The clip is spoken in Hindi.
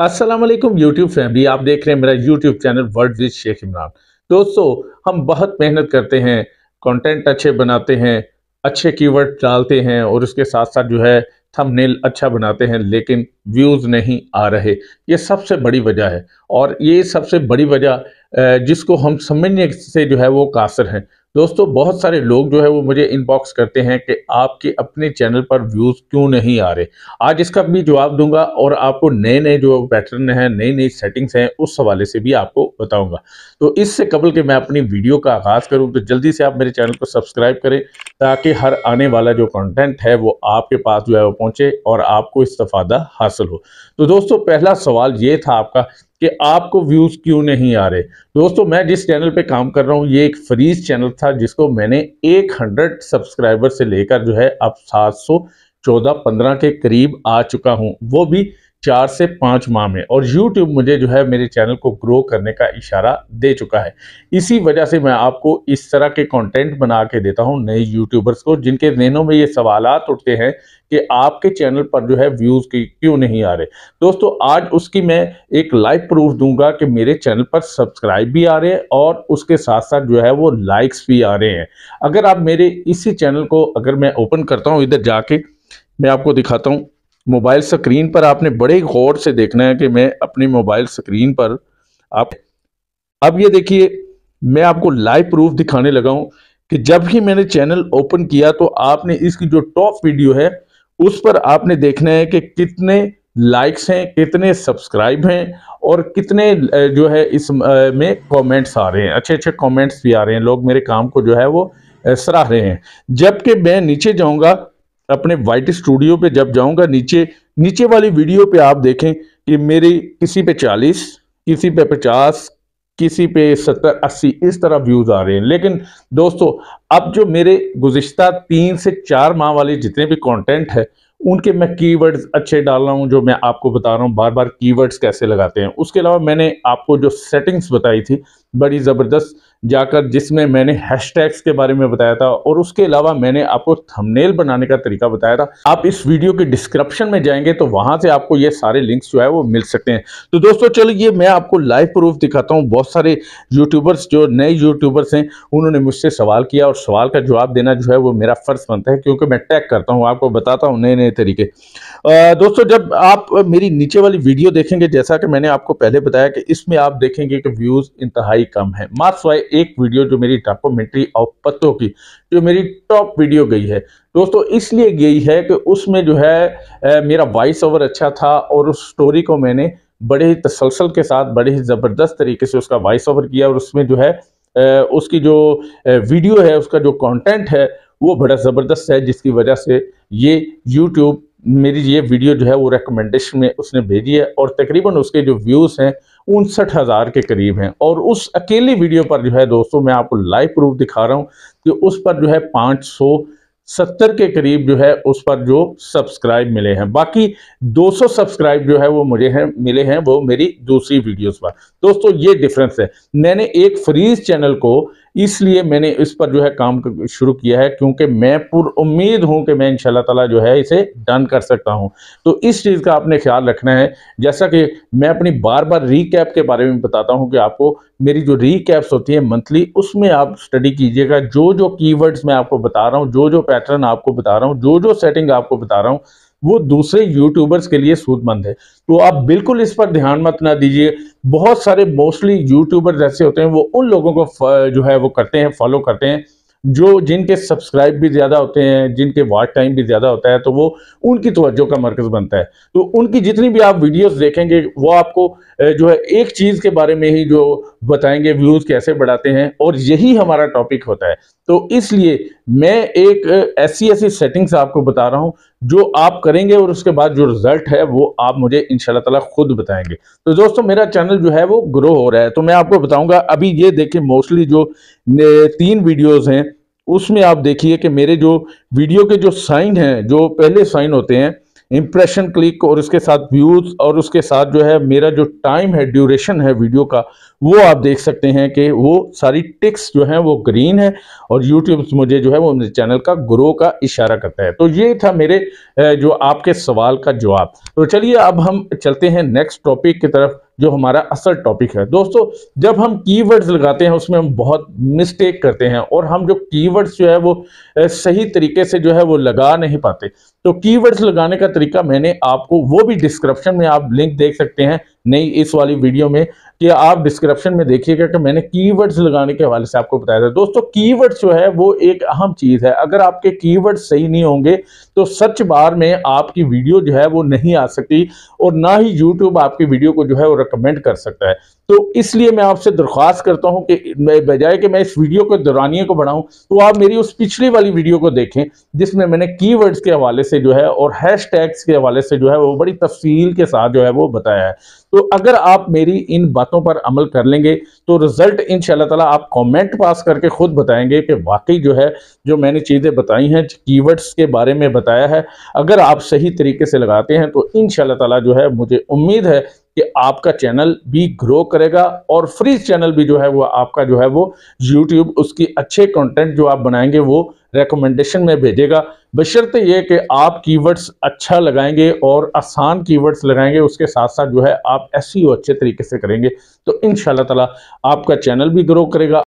असलम YouTube यूट्यूब फैमिली आप देख रहे हैं मेरा YouTube channel world with Sheikh Imran दोस्तों हम बहुत मेहनत करते हैं कंटेंट अच्छे बनाते हैं अच्छे कीवर्ड डालते हैं और उसके साथ साथ जो है थंबनेल अच्छा बनाते हैं लेकिन व्यूज़ नहीं आ रहे ये सबसे बड़ी वजह है और ये सबसे बड़ी वजह जिसको हम समझने से जो है वो कासर हैं दोस्तों बहुत सारे लोग जो है वो मुझे इनबॉक्स करते हैं कि आपके अपने चैनल पर व्यूज़ क्यों नहीं आ रहे आज इसका भी जवाब दूंगा और आपको नए नए जो पैटर्न हैं नई नई सेटिंग्स हैं उस हवाले से भी आपको बताऊंगा तो इससे कबल के मैं अपनी वीडियो का आगाज़ करूं तो जल्दी से आप मेरे चैनल को सब्सक्राइब करें ताकि हर आने वाला जो कंटेंट है वो आपके पास जो है वो पहुँचे और आपको इस्तफ़ादा हासिल हो तो दोस्तों पहला सवाल ये था आपका कि आपको व्यूज़ क्यों नहीं आ रहे दोस्तों मैं जिस चैनल पे काम कर रहा हूँ ये एक फ्रीज चैनल था जिसको मैंने 100 सब्सक्राइबर से लेकर जो है अब 714 15 के करीब आ चुका हूँ वो भी चार से पाँच माह में और यूट्यूब मुझे जो है मेरे चैनल को ग्रो करने का इशारा दे चुका है इसी वजह से मैं आपको इस तरह के कंटेंट बना के देता हूं नए यूट्यूबर्स को जिनके जहनों में ये सवाल उठते हैं कि आपके चैनल पर जो है व्यूज़ की क्यों नहीं आ रहे दोस्तों आज उसकी मैं एक लाइव प्रूफ दूंगा कि मेरे चैनल पर सब्सक्राइब भी आ रहे हैं और उसके साथ साथ जो है वो लाइक्स भी आ रहे हैं अगर आप मेरे इसी चैनल को अगर मैं ओपन करता हूँ इधर जाके मैं आपको दिखाता हूँ मोबाइल स्क्रीन पर आपने बड़े गौर से देखना है कि मैं अपने मोबाइल स्क्रीन पर आप अब ये देखिए मैं आपको लाइव प्रूफ दिखाने लगा हूं कि जब ही मैंने चैनल ओपन किया तो आपने इसकी जो टॉप वीडियो है उस पर आपने देखना है कि कितने लाइक्स हैं कितने सब्सक्राइब हैं और कितने जो है इस में कमेंट्स आ रहे हैं अच्छे अच्छे कमेंट्स भी आ रहे हैं लोग मेरे काम को जो है वो सराह रहे हैं जबकि मैं नीचे जाऊंगा अपने वाइट स्टूडियो पे जब जाऊंगा नीचे नीचे वाली वीडियो पे आप देखें कि मेरी किसी पे 40 किसी पे 50 किसी पे 70 80 इस तरह व्यूज़ आ रहे हैं लेकिन दोस्तों अब जो मेरे गुजश्ता तीन से चार माह वाले जितने भी कंटेंट है उनके मैं कीवर्ड्स अच्छे डाल रहा हूँ जो मैं आपको बता रहा हूँ बार बार कीवर्ड्स कैसे लगाते हैं उसके अलावा मैंने आपको जो सेटिंग्स बताई थी बड़ी ज़बरदस्त जाकर जिसमें मैंने हैशटैग्स के बारे में बताया था और उसके अलावा मैंने आपको थंबनेल बनाने का तरीका बताया था आप इस वीडियो के डिस्क्रिप्शन में जाएंगे तो वहां से आपको ये सारे लिंक्स जो है वो मिल सकते हैं तो दोस्तों चलो ये मैं आपको लाइव प्रूफ दिखाता हूँ बहुत सारे यूट्यूबर्स जो नए यूट्यूबर्स हैं उन्होंने मुझसे सवाल किया और सवाल का जवाब देना जो है वो मेरा फ़र्ज बनता है क्योंकि मैं टैग करता हूँ आपको बताता हूँ नए नए तरीके दोस्तों जब आप मेरी नीचे वाली वीडियो देखेंगे जैसा कि मैंने आपको पहले बताया कि इसमें आप देखेंगे कि व्यूज़ इंतहाई कम है मार्क्स वाई एक वीडियो जो मेरी डॉक्यूमेंट्री ऑफ पत्तों की जो मेरी टॉप वीडियो गई है दोस्तों इसलिए गई है कि उसमें जो है ए, मेरा वॉइस ओवर अच्छा था और उस स्टोरी को मैंने बड़े ही तसलसल के साथ बड़े ही ज़बरदस्त तरीके से उसका वॉइस ओवर किया और उसमें जो है ए, उसकी जो वीडियो है उसका जो कॉन्टेंट है वो बड़ा ज़बरदस्त है जिसकी वजह से ये यूट्यूब मेरी ये वीडियो जो है वो रिकमेंडेशन में उसने भेजी है और तकरीबन उसके जो व्यूज़ हैं उनसठ हज़ार के करीब हैं और उस अकेली वीडियो पर जो है दोस्तों मैं आपको लाइव प्रूफ दिखा रहा हूँ कि उस पर जो है पाँच सौ सत्तर के करीब जो है उस पर जो सब्सक्राइब मिले हैं बाकी 200 सब्सक्राइब जो है वो मुझे हैं मिले हैं वो मेरी दूसरी वीडियोस पर दोस्तों ये डिफरेंस है मैंने एक फ्रीज चैनल को इसलिए मैंने इस पर जो है काम शुरू किया है क्योंकि मैं पुर उम्मीद हूं कि मैं इंशाल्लाह ताला जो है इसे डन कर सकता हूं तो इस चीज़ का आपने ख्याल रखना है जैसा कि मैं अपनी बार बार रीकैप के बारे में बताता हूं कि आपको मेरी जो रीकैप्स होती है मंथली उसमें आप स्टडी कीजिएगा जो जो कीवर्ड्स मैं आपको बता रहा हूँ जो जो पैटर्न आपको बता रहा हूँ जो जो सेटिंग आपको बता रहा हूँ वो दूसरे यूट्यूबर्स के लिए सूदमंद है तो आप बिल्कुल इस पर ध्यान मत ना दीजिए बहुत सारे मोस्टली यूट्यूबर्स ऐसे होते हैं वो उन लोगों को जो है वो करते हैं फॉलो करते हैं जो जिनके सब्सक्राइब भी ज़्यादा होते हैं जिनके वॉच टाइम भी ज़्यादा होता है तो वो उनकी तवज्जो का मरकज़ बनता है तो उनकी जितनी भी आप वीडियोस देखेंगे वो आपको जो है एक चीज़ के बारे में ही जो बताएंगे व्यूज़ कैसे बढ़ाते हैं और यही हमारा टॉपिक होता है तो इसलिए मैं एक ऐसी ऐसी सेटिंग्स आपको बता रहा हूं जो आप करेंगे और उसके बाद जो रिजल्ट है वो आप मुझे इनशाला तला खुद बताएंगे तो दोस्तों मेरा चैनल जो है वो ग्रो हो रहा है तो मैं आपको बताऊंगा अभी ये देखिए मोस्टली जो तीन वीडियोस हैं उसमें आप देखिए कि मेरे जो वीडियो के जो साइन हैं जो पहले साइन होते हैं इंप्रेशन क्लिक और उसके साथ व्यूज और उसके साथ जो है मेरा जो टाइम है ड्यूरेशन है वीडियो का वो आप देख सकते हैं कि वो सारी टिक्स जो है वो ग्रीन है और यूट्यूब मुझे जो है वो मेरे चैनल का ग्रो का इशारा करता है तो ये था मेरे जो आपके सवाल का जवाब तो चलिए अब हम चलते हैं नेक्स्ट टॉपिक की तरफ जो हमारा असल टॉपिक है दोस्तों जब हम कीवर्ड्स लगाते हैं उसमें हम बहुत मिस्टेक करते हैं और हम जो कीवर्ड्स जो है वो सही तरीके से जो है वो लगा नहीं पाते तो कीवर्ड्स लगाने का तरीका मैंने आपको वो भी डिस्क्रिप्शन में आप लिंक देख सकते हैं नहीं इस वाली वीडियो में कि आप डिस्क्रिप्शन में देखिएगा कि मैंने कीवर्ड्स लगाने के हवाले से आपको बताया था दोस्तों कीवर्ड्स जो है वो एक अहम चीज़ है अगर आपके कीवर्ड्स सही नहीं होंगे तो सर्च बार में आपकी वीडियो जो है वो नहीं आ सकती और ना ही यूट्यूब आपकी वीडियो को जो है वो रिकमेंड कर सकता है तो इसलिए मैं आपसे दरख्वास्त करता हूं कि बजाय कि मैं इस वीडियो को दौरानिए को बढ़ाऊं तो आप मेरी उस पिछली वाली वीडियो को देखें जिसमें मैंने कीवर्ड्स के हवाले से जो है और हैश टैग्स के हवाले से जो है वो बड़ी तफसील के साथ जो है वो बताया है तो अगर आप मेरी इन बातों पर अमल कर लेंगे तो रिजल्ट इन ताला आप कमेंट पास करके खुद बताएंगे कि वाकई जो है जो मैंने चीज़ें बताई हैं कीवर्ड्स के बारे में बताया है अगर आप सही तरीके से लगाते हैं तो इन ताला जो है मुझे उम्मीद है कि आपका चैनल भी ग्रो करेगा और फ्री चैनल भी जो है वो आपका जो है वो यूट्यूब उसकी अच्छे कंटेंट जो आप बनाएंगे वो रेकमेंडेशन में भेजेगा बशर्त ये कि आप कीवर्ड्स अच्छा लगाएंगे और आसान कीवर्ड्स लगाएंगे उसके साथ साथ जो है आप ऐसी e अच्छे तरीके से करेंगे तो इन ताला आपका चैनल भी ग्रो करेगा